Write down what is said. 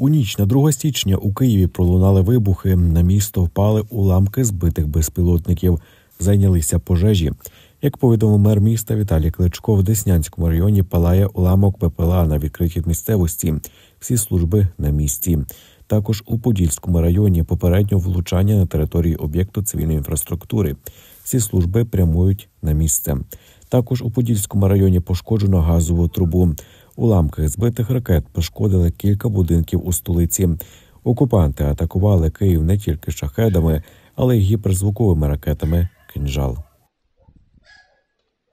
У ніч на 2 січня у Києві пролунали вибухи. На місто впали уламки збитих безпілотників, зайнялися пожежі. Як повідомив мер міста Віталій Кличко, в Деснянському районі палає уламок ППЛА на відкритій місцевості. Всі служби на місці. Також у Подільському районі попередньо влучання на території об'єкту цивільної інфраструктури. Всі служби прямують на місце. Також у Подільському районі пошкоджено газову трубу. Уламки збитих ракет пошкодили кілька будинків у столиці. Окупанти атакували Київ не тільки шахедами, але й гіперзвуковими ракетами Кінжал.